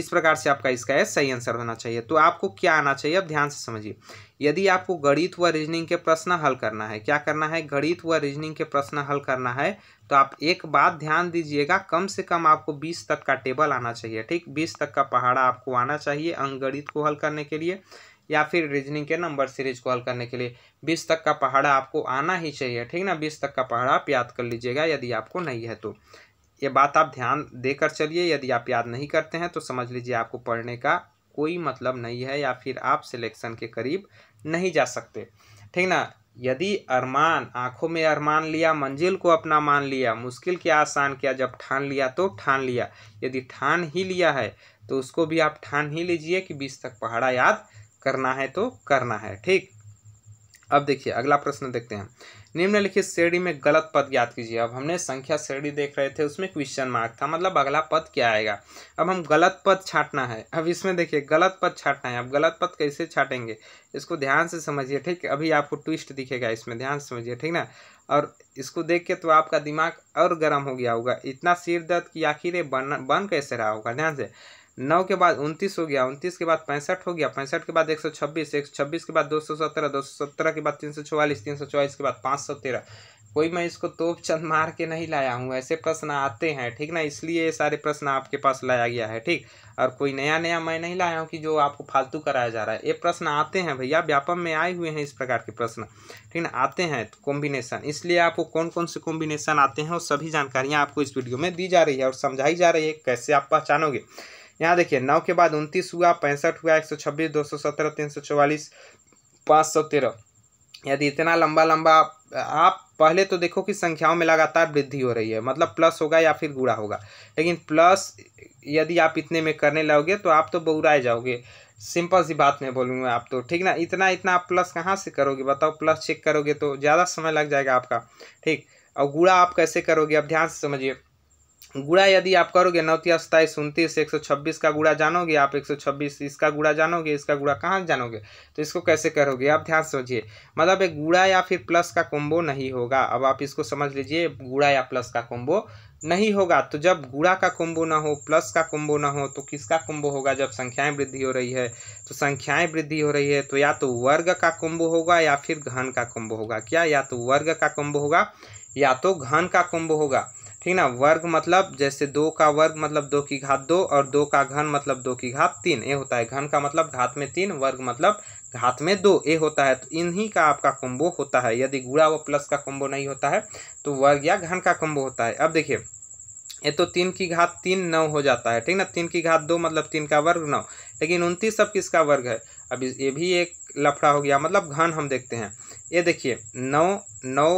Speaker 1: इस प्रकार से आपका इसका सही आंसर होना चाहिए तो आपको क्या आना चाहिए अब ध्यान से समझिए यदि आपको गणित व रीजनिंग के प्रश्न हल करना है क्या करना है गणित व रीजनिंग के प्रश्न हल करना है तो आप एक बात ध्यान दीजिएगा कम से कम आपको बीस तक का टेबल आना चाहिए ठीक बीस तक का पहाड़ा आपको आना चाहिए गणित को हल करने के लिए या फिर रीजनिंग के नंबर सीरीज को हल करने के लिए बीस तक का पहाड़ा आपको आना ही चाहिए ठीक ना बीस तक का पहाड़ा आप याद कर लीजिएगा यदि आपको नहीं है तो ये बात आप ध्यान देकर चलिए यदि आप याद नहीं करते हैं तो समझ लीजिए आपको पढ़ने का कोई मतलब नहीं है या फिर आप सिलेक्शन के करीब नहीं जा सकते ठीक ना यदि अरमान आंखों में अरमान लिया मंजिल को अपना मान लिया मुश्किल क्या आसान किया जब ठान लिया तो ठान लिया यदि ठान ही लिया है तो उसको भी आप ठान ही लीजिए कि बीस तक पहाड़ा याद करना है तो करना है ठीक अब देखिए अगला प्रश्न देखते हैं निम्नलिखित श्रेणी में गलत पद ज्ञात कीजिए अब हमने संख्या श्रेणी देख रहे थे उसमें क्वेश्चन मार्क था मतलब अगला पद क्या आएगा अब हम गलत पद छाटना है अब इसमें देखिए गलत पद छाटना है अब गलत पद कैसे छाटेंगे इसको ध्यान से समझिए ठीक अभी आपको ट्विस्ट दिखेगा इसमें ध्यान से समझिए ठीक ना और इसको देख के तो आपका दिमाग और गर्म हो गया होगा इतना सिर दर्द कि आखिर बन बन कैसे रहा होगा ध्यान से नौ के बाद उनतीस हो गया उनतीस के बाद पैंसठ हो गया पैंसठ के बाद एक सौ छब्बीस एक सौ छब्बीस के बाद दो सौ सत्रह दो सौ सत्रह के बाद तीन सौ चौवालीस तीन सौ चौवालीस के बाद पाँच सौ तेरह कोई मैं इसको तोप चंद मार के नहीं लाया हूँ ऐसे प्रश्न आते हैं ठीक ना इसलिए ये सारे प्रश्न आपके पास लाया गया है ठीक और कोई नया नया मैं नहीं लाया हूँ कि जो आपको फालतू कराया जा रहा है ये प्रश्न आते हैं भैया व्यापम में आए हुए हैं इस प्रकार के प्रश्न ठीक ना आते हैं कॉम्बिनेशन तो इसलिए आपको कौन कौन से कॉम्बिनेशन आते हैं और सभी जानकारियाँ आपको इस वीडियो में दी जा रही है और समझाई जा रही है कैसे आप पहचानोगे यहाँ देखिए नौ के बाद उनतीस हुआ पैंसठ हुआ एक सौ छब्बीस दो सौ सत्रह तीन सौ चौवालीस पाँच सौ तेरह यदि इतना लंबा लंबा आप, आप पहले तो देखो कि संख्याओं में लगातार वृद्धि हो रही है मतलब प्लस होगा या फिर गुड़ा होगा लेकिन प्लस यदि आप इतने में करने लगोगे तो आप तो बउराए जाओगे सिंपल सी बात मैं बोलूँगा आप तो ठीक ना इतना इतना आप प्लस कहाँ से करोगे बताओ प्लस चेक करोगे तो ज़्यादा समय लग जाएगा आपका ठीक और गुड़ा आप कैसे करोगे अब ध्यान से समझिए गुड़ा यदि आप करोगे नौतिया सताईस उनतीस एक सौ छब्बीस का गुड़ा जानोगे आप एक सौ छब्बीस इसका गुड़ा जानोगे इसका गुड़ा कहाँ जानोगे तो इसको कैसे करोगे आप ध्यान समझिए मतलब एक गुड़ा या फिर प्लस का कोम्बो नहीं होगा अब आप इसको समझ लीजिए गुड़ा या प्लस का कोम्बो नहीं होगा तो जब गुड़ा का कुंभ ना हो प्लस का कुंभ ना हो तो किसका कुंभ होगा जब संख्याएं वृद्धि हो रही है तो संख्याएं वृद्धि हो रही है तो या तो वर्ग का कुंभ होगा या फिर घन का कुंभ होगा क्या या तो वर्ग का कुंभ होगा या तो घन का कुंभ होगा ठीक ना वर्ग मतलब जैसे दो का वर्ग मतलब दो की घात दो और दो का घन मतलब दो की घात तीन ये होता है घन का मतलब घात में तीन वर्ग मतलब घात में दो ये होता है तो इन्हीं का आपका कुंभो होता है यदि गुड़ा व प्लस का कुंभो नहीं होता है तो वर्ग या घन का कुंभो होता है अब देखिए ये तो तीन की घात तीन नौ हो जाता है ठीक ना तीन की घात दो मतलब तीन का वर्ग नौ लेकिन उनतीस सब किसका वर्ग है अब ये भी एक लफड़ा हो गया मतलब घन हम देखते हैं ये देखिए नौ नौ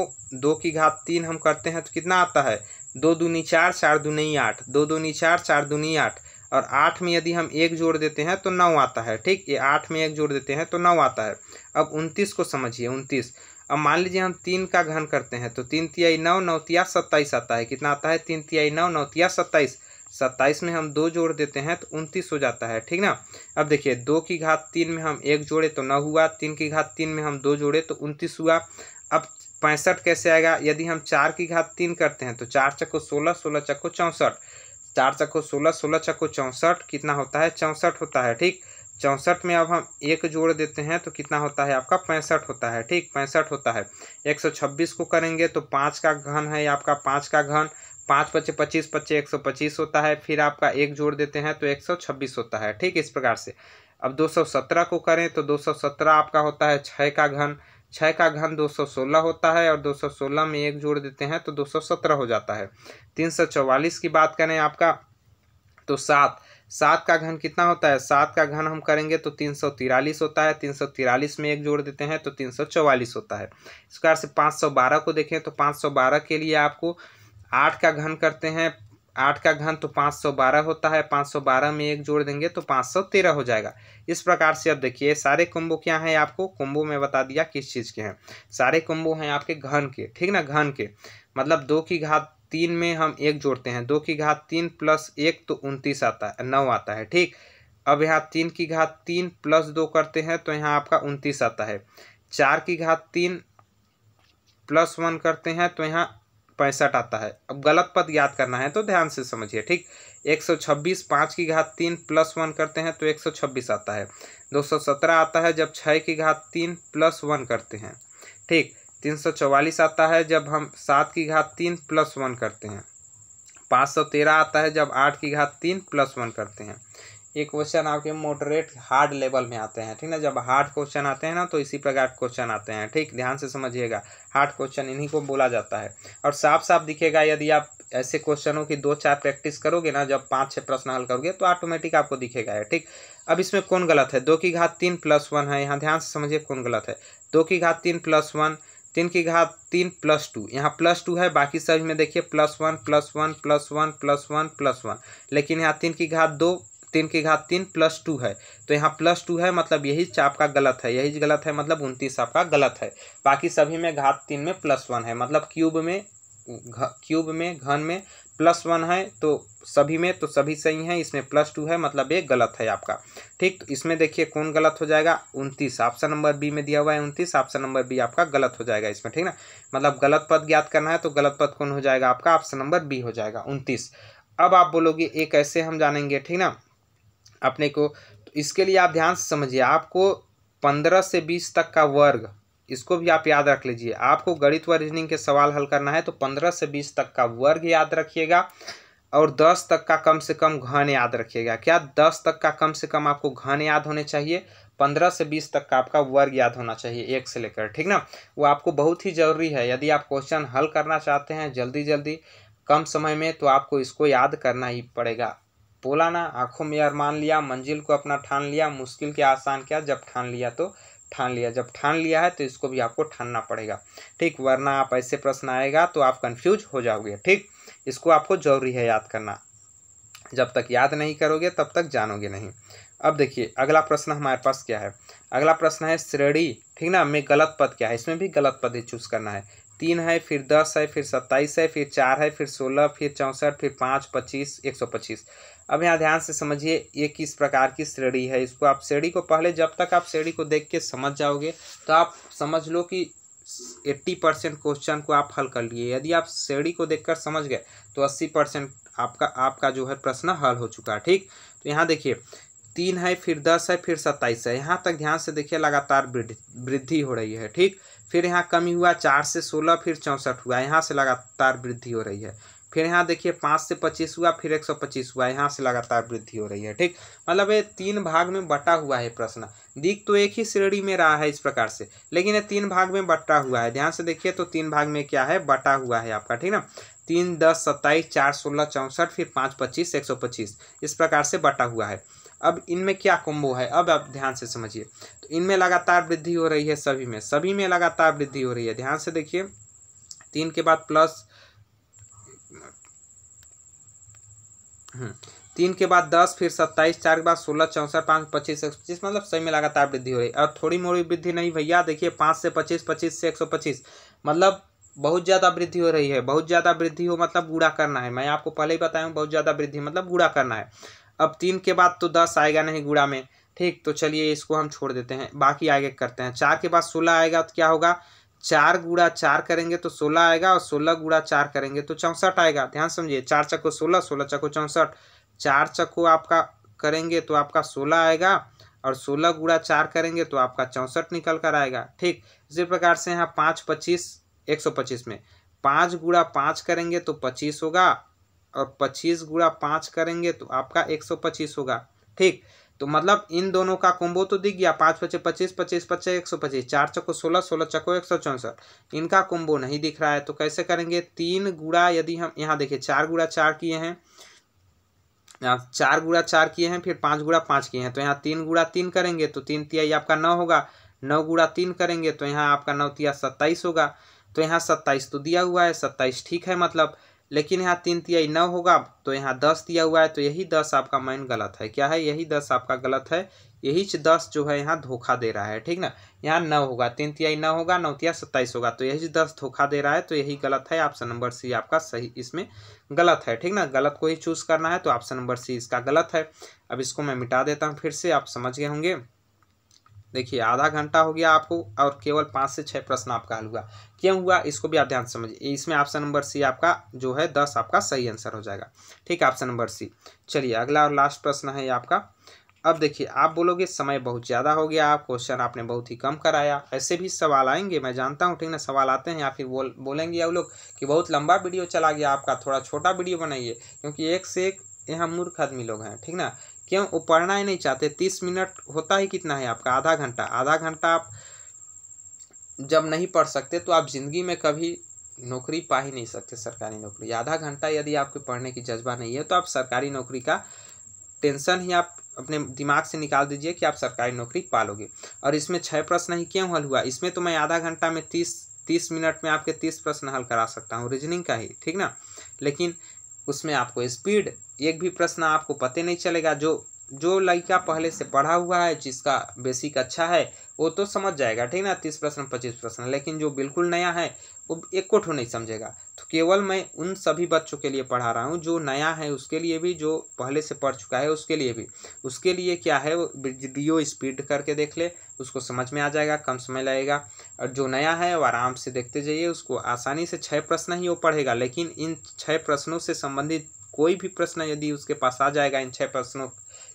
Speaker 1: दो की घात तीन हम करते हैं तो कितना आता है दो दूनी चार चार दूनी आठ दो दूनी चार चार दूनी आठ और आठ में यदि हम एक जोड़ देते हैं तो नौ आता है ठीक ये आठ में एक जोड़ देते हैं तो नौ आता है अब उनतीस को समझिए उनतीस अब मान लीजिए हम तीन का घन करते हैं तो तीन तिहाई नौ नौतिया सत्ताईस आता है कितना आता है तीन तिहाई नौ नौतिया सत्ताईस सत्ताईस में हम दो जोड़ देते हैं तो उनतीस हो जाता है ठीक ना अब देखिए दो की घात तीन में हम एक जोड़े तो नौ हुआ तीन की घात तीन में हम दो जोड़े तो उनतीस हुआ अब पैंसठ कैसे आएगा यदि हम चार की घात तीन करते हैं तो चार चक्को सोलह सोलह चक्को चौंसठ चार चक्को सोलह सोलह चक्को चौंसठ कितना होता है चौंसठ होता है ठीक चौंसठ में अब हम एक जोड़ देते हैं तो कितना होता है आपका पैंसठ होता है ठीक पैंसठ होता है एक सौ छब्बीस को करेंगे तो पाँच का घन है आपका पाँच का घन पाँच पच्चे पच्चीस पच्चे एक सौ पच्चीस होता है फिर आपका एक जोड़ देते हैं तो एक सौ छब्बीस होता है ठीक इस प्रकार से अब दो सौ सत्रह को करें तो दो सौ सत्रह आपका होता है छः का घन छः का घन 216 होता है और 216 में एक जोड़ देते हैं तो 217 हो जाता है 344 की बात करें आपका तो सात सात का घन कितना होता है सात का घन हम करेंगे तो तीन सौ तिरालीस होता है तीन सौ तिरालीस में एक जोड़ देते हैं तो तीन सौ चौवालीस होता है इस प्रकार से पाँच सौ बारह को देखें तो पाँच सौ बारह के लिए आपको आठ का घन करते हैं आठ का घन तो पाँच सौ बारह होता है पाँच सौ बारह में एक जोड़ देंगे तो पाँच सौ तेरह हो जाएगा इस प्रकार से अब देखिए सारे कुंभों क्या हैं आपको कुंभों में बता दिया किस चीज़ के हैं सारे कुंभों हैं आपके घन के ठीक ना घन के मतलब दो की घात तीन में हम एक जोड़ते हैं दो की घात तीन प्लस एक तो उनतीस आता है नौ आता है ठीक अब यहाँ तीन की घात तीन प्लस दो करते हैं तो यहाँ आपका उनतीस आता है चार की घात तीन प्लस वन करते हैं तो यहाँ पैंसठ आता है अब गलत पद याद करना है तो ध्यान से समझिए ठीक एक सौ छब्बीस पाँच की घात तीन प्लस वन करते हैं तो एक सौ छब्बीस आता है दो सौ सत्रह आता है जब छः की घात तीन प्लस वन करते हैं ठीक तीन सौ चौवालीस आता है जब हम सात की घात तीन प्लस वन करते हैं पाँच सौ तेरह आता है जब आठ की घात तीन प्लस वन करते हैं ये क्वेश्चन आपके मोडरेट हार्ड लेवल में आते हैं ठीक ना जब हार्ड क्वेश्चन आते हैं ना तो इसी प्रकार क्वेश्चन आते हैं ठीक ध्यान से समझिएगा हार्ड क्वेश्चन इन्हीं को बोला जाता है और साफ साफ दिखेगा यदि आप ऐसे क्वेश्चनों की दो चार प्रैक्टिस करोगे ना जब पांच छह प्रश्न हल करोगे तो ऑटोमेटिक आपको दिखेगा है ठीक अब इसमें कौन गलत है दो की घात तीन प्लस वन है यहाँ ध्यान से समझिए कौन गलत है दो की घात तीन प्लस वन तीन की घात तीन प्लस टू यहाँ प्लस टू है बाकी सभी में देखिए plus one plus one plus one plus one plus one लेकिन यहाँ तीन की घात दो तीन की घात तीन प्लस टू है तो यहाँ प्लस टू है मतलब यही आपका गलत है यही गलत है मतलब उनतीस आपका गलत है बाकी सभी में घात तीन में प्लस वन है मतलब क्यूब में घ क्यूब में घन में प्लस वन है तो सभी में तो सभी सही हैं इसमें प्लस टू है मतलब ये गलत है आपका ठीक तो इसमें देखिए कौन गलत हो जाएगा उनतीस ऑप्शन नंबर बी में दिया हुआ है उनतीस ऑप्शन नंबर बी आपका गलत हो जाएगा इसमें ठीक ना मतलब गलत पद ज्ञात करना है तो गलत पद कौन हो जाएगा आपका ऑप्शन नंबर बी हो जाएगा उनतीस अब आप बोलोगे एक ऐसे हम जानेंगे ठीक ना अपने को तो इसके लिए आप ध्यान से समझिए आपको पंद्रह से बीस तक का वर्ग इसको भी आप याद रख लीजिए आपको गणित व रीजनिंग के सवाल हल करना है तो पंद्रह से बीस तक का वर्ग याद रखिएगा और दस तक का कम से कम घन याद रखिएगा क्या दस तक का कम से कम आपको घन याद होने चाहिए पंद्रह से बीस तक का आपका वर्ग याद होना चाहिए एक से लेकर ठीक ना वो आपको बहुत ही ज़रूरी है यदि आप क्वेश्चन हल करना चाहते हैं जल्दी जल्दी कम समय में तो आपको इसको याद करना ही पड़ेगा बोला ना आंखों में मान लिया मंजिल को अपना ठान लिया मुश्किल के आसान क्या जब ठान लिया तो ठान लिया जब ठान लिया है तो इसको भी आपको ठानना पड़ेगा ठीक वरना आप ऐसे प्रश्न आएगा तो आप कंफ्यूज हो जाओगे ठीक इसको आपको जरूरी है याद करना जब तक याद नहीं करोगे तब तक जानोगे नहीं अब देखिए अगला प्रश्न हमारे पास क्या है अगला प्रश्न है श्रेणी ठीक ना में गलत पद क्या है इसमें भी गलत पद ही चूज करना है तीन है फिर दस है फिर सत्ताईस है फिर चार है फिर सोलह फिर चौंसठ फिर पाँच पच्चीस एक सौ पच्चीस अब यहाँ ध्यान से समझिए ये किस प्रकार की श्रेणी है इसको आप श्रेणी को पहले जब तक आप श्रेणी को देख के समझ जाओगे तो आप समझ लो कि एट्टी परसेंट क्वेश्चन को आप हल कर लिए यदि आप श्रेणी को देख समझ गए तो अस्सी परसेंट आपका आपका जो है प्रश्न हल हो चुका है ठीक तो यहाँ देखिए तीन है फिर दस है फिर सत्ताईस है यहाँ तक ध्यान से देखिए लगातार वृद्धि हो रही है ठीक फिर यहाँ कमी हुआ चार से सोलह फिर चौंसठ हुआ यहाँ से लगातार वृद्धि हो रही है फिर यहाँ देखिए पाँच से पच्चीस हुआ फिर एक सौ पच्चीस हुआ यहाँ से लगातार वृद्धि हो रही है ठीक मतलब ये तीन भाग में बटा हुआ है प्रश्न दिख तो एक ही श्रेणी में रहा है इस प्रकार से लेकिन ये तीन भाग में बटा हुआ है ध्यान से देखिए तो तीन भाग में क्या है बटा हुआ है आपका ठीक ना तीन दस सत्ताईस चार सोलह चौंसठ फिर पाँच पच्चीस एक सौ पच्चीस इस प्रकार से बटा हुआ है अब इनमें क्या कॉम्बो है अब आप ध्यान से समझिए तो इनमें लगातार वृद्धि हो रही है सभी में सभी में लगातार वृद्धि हो रही है ध्यान से देखिए तीन के बाद प्लस हम्म, तीन के बाद दस फिर सत्ताईस चार के बाद सोलह चौंसठ पाँच पच्चीस एक सौ पच्चीस मतलब सही में लगातार वृद्धि हो रही है और थोड़ी मोड़ी वृद्धि नहीं भैया देखिए पाँच से पच्चीस पच्चीस से एक सौ पच्चीस मतलब बहुत ज़्यादा वृद्धि हो रही है बहुत ज़्यादा वृद्धि हो मतलब गुड़ा करना है मैं आपको पहले ही बताया हूँ बहुत ज़्यादा वृद्धि मतलब गुड़ा करना है अब तीन के बाद तो दस आएगा नहीं गुड़ा में ठीक तो चलिए इसको हम छोड़ देते हैं बाकी आगे करते हैं चार के बाद सोलह आएगा तो क्या होगा चार गुड़ा चार करेंगे तो सोलह आएगा और सोलह गुड़ा चार करेंगे तो चौंसठ आएगा ध्यान समझिए चार चक्को सोलह सोलह चक्को चौंसठ चार चक्को आपका करेंगे तो आपका सोलह आएगा और सोलह गुड़ा चार करेंगे तो आपका चौंसठ निकल कर आएगा ठीक इसी प्रकार से यहाँ पाँच पच्चीस एक सौ पच्चीस में पाँच गुड़ा पाँच करेंगे तो पच्चीस होगा और पच्चीस गुड़ा पाँच करेंगे तो आपका एक सौ पच्चीस होगा ठीक तो मतलब इन दोनों का कुंबो तो दिख गया पाँच पच्चीस पच्चीस पच्चीस पच्चीस एक सौ पच्चीस चार चक्को सोलह सोलह चक्को एक सौ चौंसठ इनका कुंबो नहीं दिख रहा है तो कैसे करेंगे तीन गुड़ा यदि हम यहाँ देखिए चार गुड़ा चार किए हैं चार गुड़ा चार किए हैं फिर पाँच गुड़ा पाँच किए हैं तो यहाँ तीन गुड़ा तीन करेंगे तो तीन तिहाई आपका नौ होगा नौ गुड़ा तीन करेंगे तो यहाँ आपका नौ तिया सत्ताईस होगा तो यहाँ सत्ताईस तो दिया हुआ है सत्ताईस ठीक है मतलब लेकिन यहाँ तीन तिहाई नौ होगा तो यहाँ दस दिया हुआ है तो यही दस आपका माइंड गलत है क्या है यही दस आपका गलत है यही दस जो है यहाँ धोखा दे रहा है ठीक ना यहाँ नौ होगा तीन तिहाई नौ होगा नौ तिया सत्ताईस होगा तो यही दस धोखा दे रहा है तो यही गलत है ऑप्शन नंबर सी आपका सही इसमें गलत है ठीक ना गलत को ही चूज करना है तो ऑप्शन नंबर सी इसका गलत है अब इसको मैं मिटा देता हूँ फिर से आप समझ गए होंगे देखिए आधा घंटा हो गया आपको और केवल पाँच से छः प्रश्न आपका हल हुआ क्यों हुआ इसको भी आप ध्यान समझिए इसमें ऑप्शन नंबर सी आपका जो है दस आपका सही आंसर हो जाएगा ठीक है ऑप्शन नंबर सी चलिए अगला और लास्ट प्रश्न है आपका अब देखिए आप बोलोगे समय बहुत ज़्यादा हो गया आप क्वेश्चन आपने बहुत ही कम कराया ऐसे भी सवाल आएंगे मैं जानता हूँ ठीक ना सवाल आते हैं या फिर बोल बोलेंगे आप लोग कि बहुत लंबा वीडियो चला गया आपका थोड़ा छोटा वीडियो बनाइए क्योंकि एक से एक यहाँ मूर्ख आदमी लोग हैं ठीक ना क्यों वो पढ़ना ही नहीं चाहते तीस मिनट होता ही कितना है आपका आधा घंटा आधा घंटा आप जब नहीं पढ़ सकते तो आप ज़िंदगी में कभी नौकरी पा ही नहीं सकते सरकारी नौकरी आधा घंटा यदि आपके पढ़ने की जज्बा नहीं है तो आप सरकारी नौकरी का टेंशन ही आप अपने दिमाग से निकाल दीजिए कि आप सरकारी नौकरी पालोगे और इसमें छः प्रश्न ही क्यों हल हुआ इसमें तो मैं आधा घंटा में तीस तीस मिनट में आपके तीस प्रश्न हल करा सकता हूँ रीजनिंग का ही ठीक ना लेकिन उसमें आपको स्पीड एक भी प्रश्न आपको पते नहीं चलेगा जो जो लड़का पहले से पढ़ा हुआ है जिसका बेसिक अच्छा है वो तो समझ जाएगा ठीक ना तीस प्रश्न पच्चीस प्रश्न लेकिन जो बिल्कुल नया है वो एक कोठो नहीं समझेगा तो केवल मैं उन सभी बच्चों के लिए पढ़ा रहा हूँ जो नया है उसके लिए भी जो पहले से पढ़ चुका है उसके लिए भी उसके लिए क्या है वो वीडियो स्पीड करके देख ले उसको समझ में आ जाएगा कम समय लगेगा और जो नया है वो आराम से देखते जाइए उसको आसानी से छः प्रश्न ही वो पढ़ेगा लेकिन इन छः प्रश्नों से संबंधित कोई भी प्रश्न यदि उसके पास आ जाएगा इन छह प्रश्नों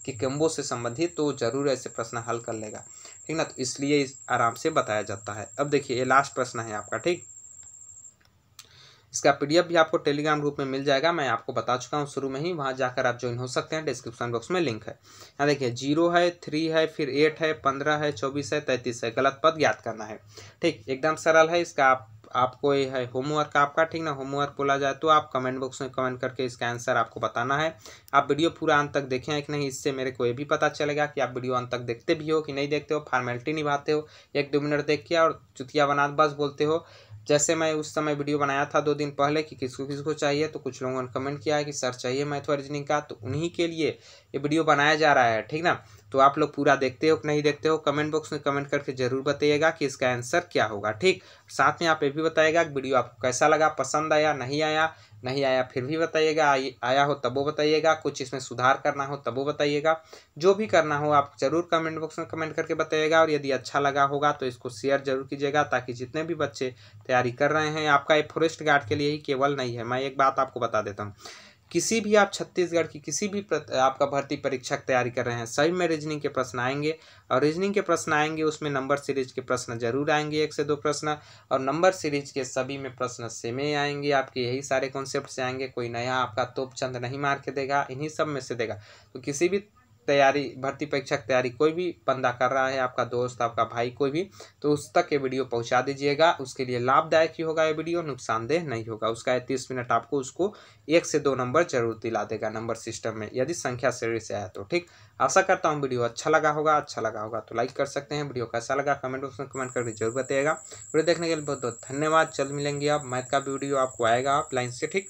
Speaker 1: के कैम्बो से संबंधित तो जरूर ऐसे प्रश्न हल कर लेगा ठीक ना तो इसलिए इस आराम से बताया जाता है अब देखिए ये लास्ट प्रश्न है आपका ठीक इसका पीडीएफ भी आपको टेलीग्राम ग्रुप में मिल जाएगा मैं आपको बता चुका हूँ शुरू में ही वहाँ जाकर आप ज्वाइन हो सकते हैं डिस्क्रिप्शन बॉक्स में लिंक है यहाँ देखिए जीरो है थ्री है फिर एट है पंद्रह है चौबीस है तैंतीस है गलत पद याद करना है ठीक एकदम सरल है इसका आप आपको ये है होमवर्क आपका ठीक ना होमवर्क बोला जाए तो आप कमेंट बॉक्स में कमेंट करके इसका आंसर आपको बताना है आप वीडियो पूरा अंत तक देखें कि नहीं इससे मेरे को ये भी पता चलेगा कि आप वीडियो अंत तक देखते भी हो कि नहीं देखते हो फॉर्मेलिटी निभाते हो एक दो मिनट देख के और चुतिया बना बस बोलते हो जैसे मैं उस समय वीडियो बनाया था दो दिन पहले कि किसको किसको चाहिए तो कुछ लोगों ने कमेंट किया है कि सर चाहिए मैथ और रीजनिंग का तो उन्हीं के लिए ये वीडियो बनाया जा रहा है ठीक ना तो आप लोग पूरा देखते हो कि नहीं देखते हो कमेंट बॉक्स में कमेंट करके जरूर बताइएगा कि इसका आंसर क्या होगा ठीक साथ में आप ये भी बताइएगा वीडियो आपको कैसा लगा पसंद आया नहीं आया नहीं आया फिर भी बताइएगा आया हो तब वो बताइएगा कुछ इसमें सुधार करना हो तब वो बताइएगा जो भी करना हो आप जरूर कमेंट बॉक्स में कमेंट करके बताइएगा और यदि अच्छा लगा होगा तो इसको शेयर जरूर कीजिएगा ताकि जितने भी बच्चे तैयारी कर रहे हैं आपका ये फॉरेस्ट गार्ड के लिए ही केवल नहीं है मैं एक बात आपको बता देता हूँ किसी भी आप छत्तीसगढ़ की किसी भी आपका भर्ती परीक्षा की तैयारी कर रहे हैं सभी में रीजनिंग के प्रश्न आएंगे और रीजनिंग के प्रश्न आएंगे उसमें नंबर सीरीज के प्रश्न जरूर आएंगे एक से दो प्रश्न और नंबर सीरीज के सभी में प्रश्न सेमे आएंगे आपके यही सारे कॉन्सेप्ट से आएंगे कोई नया आपका तोप नहीं मार के देगा इन्हीं सब में से देगा तो किसी भी तैयारी भर्ती परीक्षा की तैयारी कोई भी बंदा कर रहा है आपका दोस्त आपका भाई कोई भी तो उस तक ये वीडियो पहुंचा दीजिएगा उसके लिए लाभदायक ही होगा ये वीडियो नुकसानदेह नहीं होगा उसका तीस मिनट आपको उसको एक से दो नंबर जरूर दिला देगा नंबर सिस्टम में यदि संख्या श्रेणी से आया तो ठीक आशा करता हूँ वीडियो अच्छा लगा होगा अच्छा लगा होगा तो लाइक कर सकते हैं वीडियो कैसा लगा कमेंट बॉक्स में कमेंट करके जरूर बताइएगा वीडियो देखने के लिए बहुत बहुत धन्यवाद जल्द मिलेंगे आप मैथ का वीडियो आपको आएगा आप लाइन से ठीक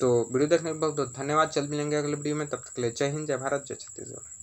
Speaker 1: तो वीडियो देखने के बहुत बहुत धन्यवाद चल मिलेंगे अगले वीडियो में तब तक ले जय हिंद जय भारत जय छत्तीसगढ़